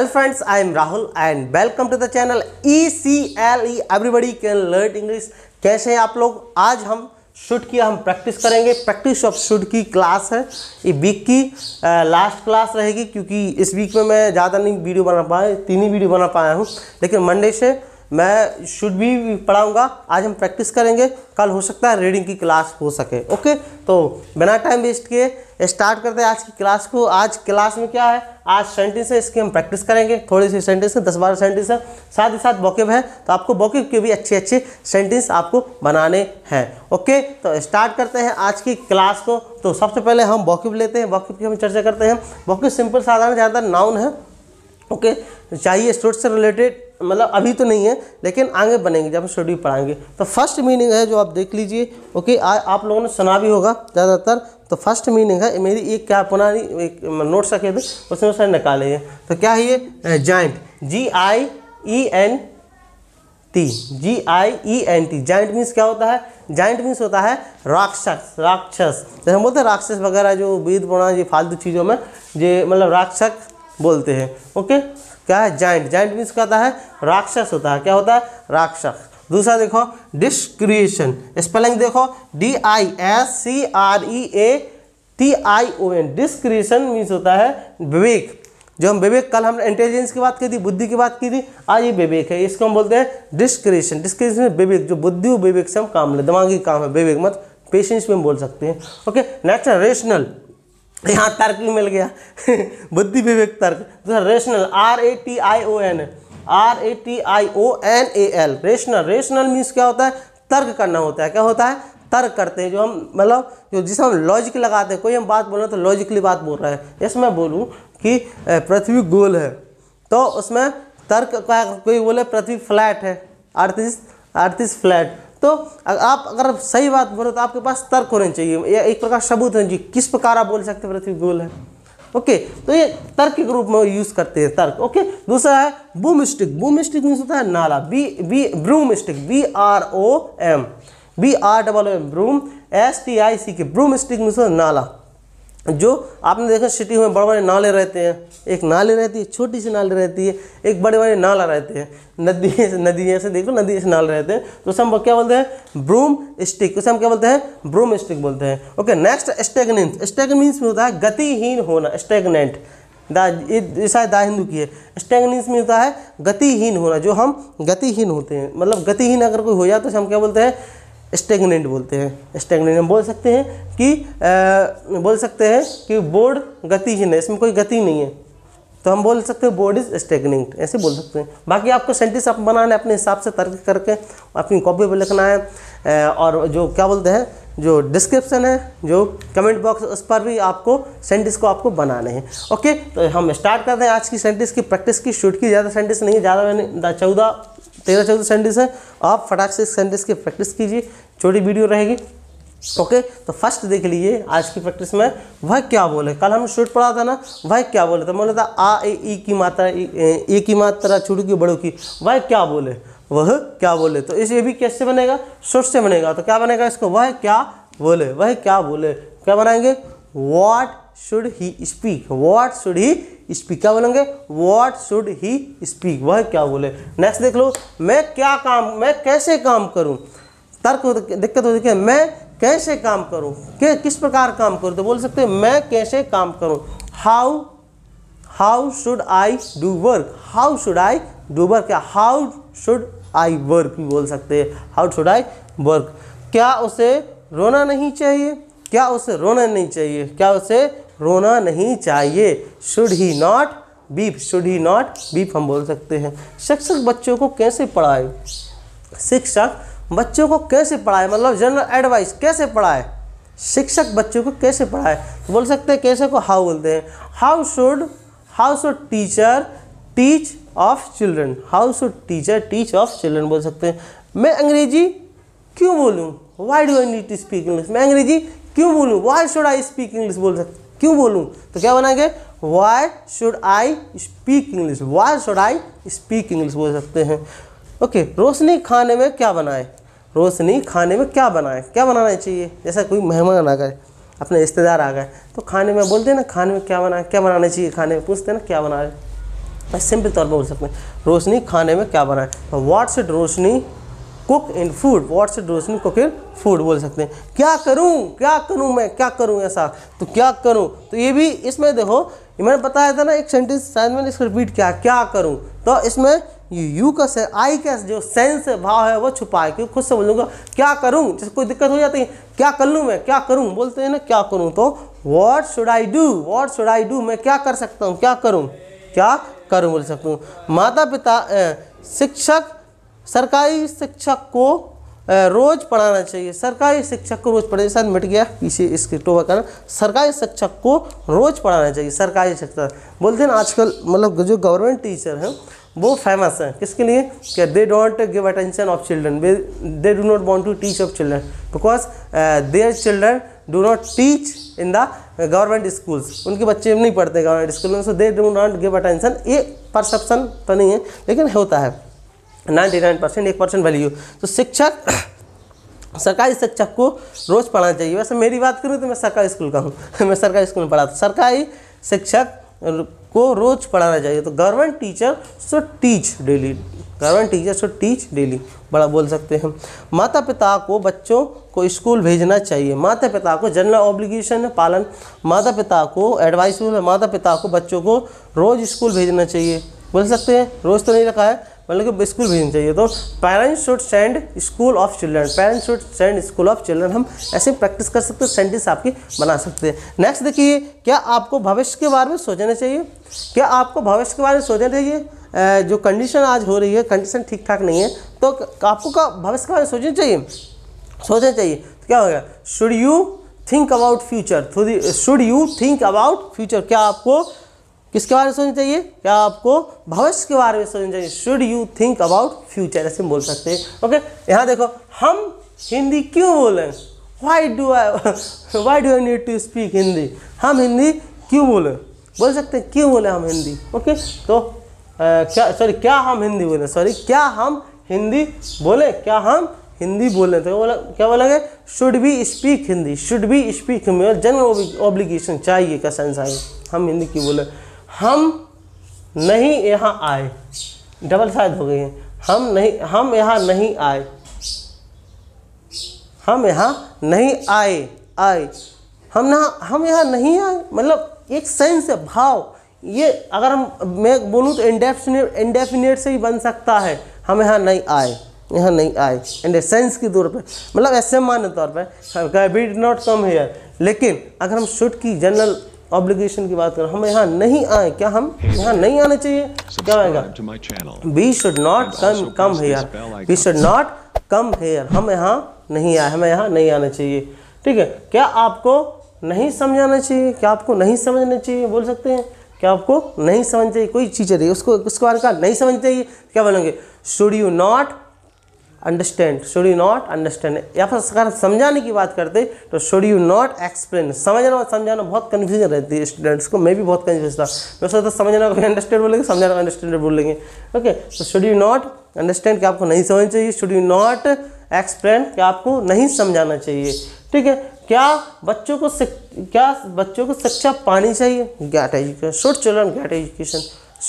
Hello friends I am Rahul and welcome to the channel E C L E everybody can learn English कैसे हैं आप लोग आज हम शुट की हम प्रैक्टिस करेंगे प्रैक्टिस ऑफ शुट की क्लास है ये वीक की आ, लास्ट क्लास रहेगी क्योंकि इस वीक में मैं ज़्यादा नहीं वीडियो बना पाया तीन ही वीडियो बना पाया हूँ लेकिन मंडे से मैं शुड भी पढ़ाऊँगा आज हम प्रैक्टिस करेंगे कल हो सकता है रीडिंग की क्लास हो सके ओके तो बिना टाइम वेस्ट किए स्टार्ट करते हैं आज की क्लास को आज क्लास में क्या है आज सेंटेंस है इसकी हम प्रैक्टिस करेंगे थोड़ी सी सेंटेंस है दस बारह सेंटेंस है साथ ही साथ बॉकेब है तो आपको बॉकेब के भी अच्छे अच्छे सेंटेंस आपको बनाने हैं ओके तो स्टार्ट करते हैं आज की क्लास को तो सबसे पहले हम बॉकेब लेते हैं बॉकेब की हम चर्चा करते हैं बॉकेब सिंपल साधारण ज़्यादा नाउन है ओके चाहिए स्टोर से रिलेटेड मतलब अभी तो नहीं है लेकिन आगे बनेंगे जब हम शेड्यूल पढ़ाएंगे तो फर्स्ट मीनिंग है जो आप देख लीजिए ओके आ, आप लोगों ने सुना भी होगा ज़्यादातर तो फर्स्ट मीनिंग है मेरी एक क्या पुरानी एक नोट सके थे उसमें उसने निकाले हैं तो क्या है ये joint G I A N T G I A N T giant means क्या होता है जाइंट मीन्स होता है राक्षस राक्षस जैसे हम बोलते हैं राक्षस वगैरह जो वेद पुराण ये फालतू चीज़ों में ये मतलब राक्षस बोलते हैं ओके क्या है जाइंट जाइंट मीन्स कहता है राक्षस होता है क्या होता है राक्षस दूसरा देखो डिस्क्रिएशन स्पेलिंग देखो D I S C R E A T I O N discretion means होता है विवेक जो हम विवेक कल हमने इंटेलिजेंस की बात की थी बुद्धि की बात की थी आज ये विवेक है इसको हम बोलते हैं डिस्क्रिएशन डिस्क्रिएशन विवेक जो बुद्धि विवेक से हम काम ले दिमागी काम है विवेक मत पेशेंस में हम बोल सकते हैं ओके नेचुरल रेशनल यहाँ तर्क मिल गया बुद्धि विवेक तर्क दूसरा rational R A T I O N R A T I O N A L rational rational means क्या होता है तर्क करना होता है क्या होता है तर्क करते हैं जो हम मतलब जो जिसे हम लॉजिक लगाते हैं कोई हम बात बोल रहे हैं तो लॉजिकली बात बोल रहे हैं इसमें मैं बोलूँ कि पृथ्वी गोल है तो उसमें तर्क का कोई बोले पृथ्वी फ्लैट है अड़तीस अड़तीस फ्लैट तो आप अगर सही बात बोलो तो आपके पास तर्क होने चाहिए या एक प्रकार सबूत है जी किस प्रकार आप बोल सकते पृथ्वी गोल है ओके तो ये तर्क के रूप में यूज़ करते हैं तर्क ओके दूसरा है boom stick boom stick means होता है नाला B B broom stick B R O M B R double M broom S T I C K broom stick means नाला जो आपने देखा सिटी में बड़े बड़े नाले रहते हैं एक नाले रहती है छोटी सी नाले रहती है एक बड़े बड़े नाला रहते हैं नदी से नदी से देखो नदी से नाले रहते हैं तो उसे हम क्या बोलते हैं ब्रूम स्टिक उसे हम क्या बोलते हैं ब्रूम स्टिक बोलते हैं ओके नेक्स्ट स्टेग मीन्स में होता है गतिहीन होना स्टेगनेंट दाय दा हिंदू की है स्टेगनेंस में होता है गतिहीन होना जो हम गतिहीन होते हैं मतलब गतिहीन अगर कोई हो जाए तो हम क्या बोलते हैं स्टेगनेंट बोलते हैं स्टेगनेंट हम बोल सकते हैं कि आ, बोल सकते हैं कि बोर्ड गतिहीन है इसमें कोई गति नहीं है तो हम बोल सकते हैं बोर्ड इज स्टेगनेंट ऐसे बोल सकते हैं बाकी आपको सेंटेंस आप बनाना है अपने हिसाब से तर्क करके अपनी कॉपी पर लिखना है और जो क्या बोलते हैं जो डिस्क्रिप्शन है जो कमेंट बॉक्स उस पर भी आपको सेंटेंस को आपको बनाने हैं ओके तो हम स्टार्ट करते हैं आज की सेंटेंस की प्रैक्टिस की शूट की ज़्यादा सेंटेंस नहीं है ज़्यादा मैंने चौदह तेरह चौदह सेंटेंस है आप फटाक से सेंटेंस की प्रैक्टिस कीजिए छोटी वीडियो रहेगी ओके तो फर्स्ट देख लीजिए आज की प्रैक्टिस में वह क्या बोले कल हमने शूट पढ़ा था ना वह क्या बोले तो मैंने था आ ए की मात्रा ए, ए की मात्रा छोटू की बड़ों की वह क्या बोले वह क्या बोले तो इसे भी कैसे बनेगा सुर से बनेगा तो क्या बनेगा इसको वह क्या बोले वह क्या बोले क्या बनाएंगे what should he speak what should he speak क्या बोलेंगे वॉट शुड ही स्पीक वह क्या बोले नेक्स्ट देख लो मैं क्या काम मैं कैसे काम करूं तर्क दिक्कत होती है मैं कैसे काम करूं के किस प्रकार काम करूं तो बोल सकते हैं मैं कैसे काम करूं how how should I do work how should I do work क्या हाउ शुड आई वर्क भी बोल सकते हैं हाउ शुड आई वर्क क्या उसे रोना नहीं चाहिए क्या उसे रोना नहीं चाहिए क्या उसे रोना नहीं चाहिए should he not weep should he not weep हम बोल सकते हैं शिक्षक बच्चों को कैसे पढ़ाए शिक्षक बच्चों को कैसे पढ़ाए मतलब जनरल एडवाइस कैसे पढ़ाए शिक्षक बच्चों को कैसे पढ़ाए तो बोल सकते हैं कैसे को हाउ बोलते हैं how should how should teacher teach of children how should teacher teach of children बोल सकते हैं मैं अंग्रेजी क्यों बोलूँ why do I need to speak English मैं अंग्रेजी क्यों बोलूँ why should I speak English बोल सकते क्यों बोलूँ तो क्या बनाएंगे why should I speak English why should I speak English बोल सकते हैं ओके okay, रोशनी खाने में क्या बनाए रोशनी खाने में क्या बनाए क्या बनाना चाहिए जैसा कोई मेहमान आ गए अपने रिश्तेदार आ गए तो खाने में बोलते हैं ना खाने में क्या बनाए क्या बनाना चाहिए खाने में पूछते ना क्या बना रहे मैं सिंपल तौर पर बोल सकते हैं रोशनी खाने में क्या बनाए तो what's Roshni cook in food what's Roshni cook in food बोल सकते हैं क्या करूं क्या करूं मैं क्या करूं ऐसा तो क्या करूं तो ये भी इसमें देखो मैंने बताया था ना एक सेंटेंस शायद मैंने इसको रिपीट किया क्या करूं तो इसमें ये यू का से आई का जो सेंस भाव है वो छुपा है क्योंकि खुद से बोलूँगा क्या करूँ जैसे कोई दिक्कत हो जाती है क्या कर लूँ मैं क्या करूँ बोलते हैं ना क्या करूँ तो what should I do what should I do मैं क्या कर सकता हूँ क्या करूँ क्या कर सकती सकूँ माता पिता शिक्षक सरकारी शिक्षक को रोज़ पढ़ाना चाहिए सरकारी शिक्षक को रोज़ पढ़ाने शायद मिट गया पीछे इसके का कारण सरकारी शिक्षक को रोज़ पढ़ाना चाहिए सरकारी शिक्षक बोलते हैं आजकल मतलब जो गवर्नमेंट टीचर हैं वो फेमस हैं किसके लिए कि they don't give attention of children they do not want to teach of children because their children do not teach in the government schools उनके बच्चे नहीं पढ़ते गवर्नमेंट स्कूल में so they do not give attention ये perception तो नहीं है लेकिन होता है नाइन्टी नाइन परसेंट एक परसेंट वैल्यू तो शिक्षक सरकारी शिक्षक को रोज़ पढ़ाना चाहिए वैसे मेरी बात करूँ तो मैं सरकारी स्कूल का हूँ मैं सरकारी स्कूल में पढ़ा था सरकारी शिक्षक को रोज पढ़ाना चाहिए तो government teacher should teach daily government teacher should teach daily बड़ा बोल सकते हैं माता पिता को बच्चों को स्कूल भेजना चाहिए माता पिता को जनरल ऑब्लिगेशन है पालन माता पिता को एडवाइस माता पिता को बच्चों को रोज़ स्कूल भेजना चाहिए बोल सकते हैं रोज़ तो नहीं रखा है मतलब तो कि स्कूल भेजनी चाहिए तो parents should send school of children parents should send school of children हम ऐसे प्रैक्टिस कर सकते हैं सेंटेंस आपकी बना सकते हैं नेक्स्ट देखिए क्या आपको भविष्य के बारे में सोचना चाहिए क्या आपको भविष्य के बारे में सोचना चाहिए जो कंडीशन आज हो रही है कंडीशन ठीक ठाक नहीं है तो आपको का भविष्य के बारे में सोचना चाहिए सोचना चाहिए तो क्या होगा should you think about future should you think about future क्या आपको किसके बारे में सोचना चाहिए क्या आपको भविष्य के बारे में सोचना चाहिए should you think about future ऐसे बोल सकते हैं ओके यहाँ देखो हम हिंदी क्यों बोलें why do I why do I need to speak Hindi हम हिंदी क्यों बोलें बोल सकते हैं क्यों बोलें हम हिंदी ओके तो आ, क्या सॉरी क्या हम हिंदी बोलें सॉरी क्या हम हिंदी बोलें क्या हम हिंदी बोलें तो बोला क्या बोलेंगे should be speak Hindi should be speak Hindi और जनरल ऑब्लिगेशन चाहिए का सेंस आए हम हिंदी क्यों बोले हम नहीं यहाँ आए डबल शायद हो गई है हम नहीं हम यहाँ नहीं आए हम यहाँ नहीं आए आए हम ना हम यहाँ नहीं आए मतलब एक सेंस है भाव ये अगर हम मैं बोलूँ तो इंडेफिनेट इंडेफिनेट से ही बन सकता है हम यहाँ नहीं आए यहाँ नहीं आए एंड सेंस की तौर पे मतलब ऐसे मान्य तौर पर we did not come here लेकिन अगर हम शुड की जनरल ऑब्लिगेशन की बात करें हम यहाँ नहीं आए क्या हम यहाँ नहीं आने चाहिए क्या आएगा we should not come come here we should not come here हम यहाँ नहीं आए हमें यहाँ नहीं आना चाहिए ठीक है क्या आपको नहीं समझाना चाहिए क्या आपको नहीं समझना चाहिए बोल सकते हैं क्या आपको नहीं समझ चाहिए कोई चीज़ें नहीं उसको उसके बारे में नहीं समझ चाहिए क्या बोलेंगे should you not understand should you not understand या फिर अगर समझाने की बात करते तो शुड यू नॉट एक्सप्लेन समझना और समझाना बहुत कन्फ्यूजन रहती है स्टूडेंट्स को मैं भी बहुत कन्फ्यूज था मैं सोचता समझना कभी अंडरस्टैंड बोलेंगे समझाना को अंडरस्टैंड बोलेंगे ओके तो शुड यू नॉट अंडरस्टैंड कि आपको नहीं समझना चाहिए शुड यू नॉट एक्सप्लेन कि आपको नहीं समझाना चाहिए ठीक है क्या बच्चों को क्या बच्चों को शिक्षा पानी चाहिए get education should children get education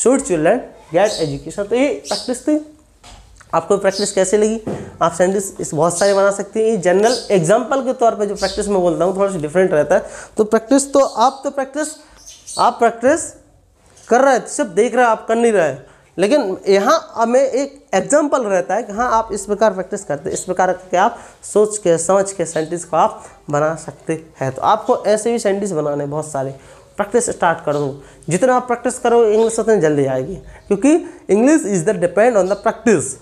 should children get education तो ये प्रैक्टिस थी आपको प्रैक्टिस कैसे लगी आप सेंटेंस इस बहुत सारे बना सकते हैं जनरल एग्जाम्पल के तौर पर जो प्रैक्टिस मैं बोलता हूँ थोड़ा सा डिफरेंट रहता है तो प्रैक्टिस तो आप तो प्रैक्टिस आप प्रैक्टिस कर रहे थे सिर्फ देख रहे आप कर नहीं रहे लेकिन यहाँ हमें एक एग्जाम्पल रहता है कि हाँ आप इस प्रकार प्रैक्टिस करते इस प्रकार के आप सोच के समझ के सेंटेंस को आप बना सकते हैं तो आपको ऐसे भी सेंटेंस बनाने बहुत सारे प्रैक्टिस स्टार्ट करो जितना आप प्रैक्टिस करो इंग्लिश उतनी जल्दी आएगी क्योंकि English is the depend on the practice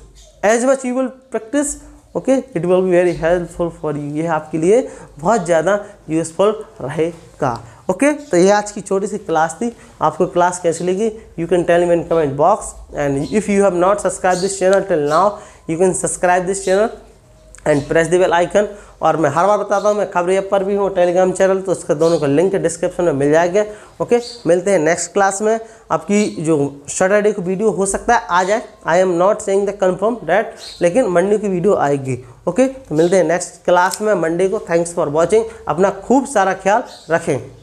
as much you will practice okay it will be very helpful for you ये आपके लिए बहुत ज़्यादा यूज़फुल रहेगा ओके okay? तो ये आज की छोटी सी क्लास थी आपको क्लास कैसी लगी you can tell me in comment box and if you have not subscribe this channel till now you can subscribe this channel and press the bell icon और मैं हर बार बताता हूँ मैं खबरी ऐप पर भी हूँ टेलीग्राम चैनल तो उसका दोनों का लिंक डिस्क्रिप्शन में मिल जाएगा ओके मिलते हैं नेक्स्ट क्लास में आपकी जो सैटरडे की वीडियो हो सकता है आ जाए I am not saying the confirm date लेकिन मंडे की वीडियो आएगी ओके तो मिलते हैं नेक्स्ट क्लास में मंडे को थैंक्स फॉर वॉचिंग अपना खूब सारा ख्याल रखें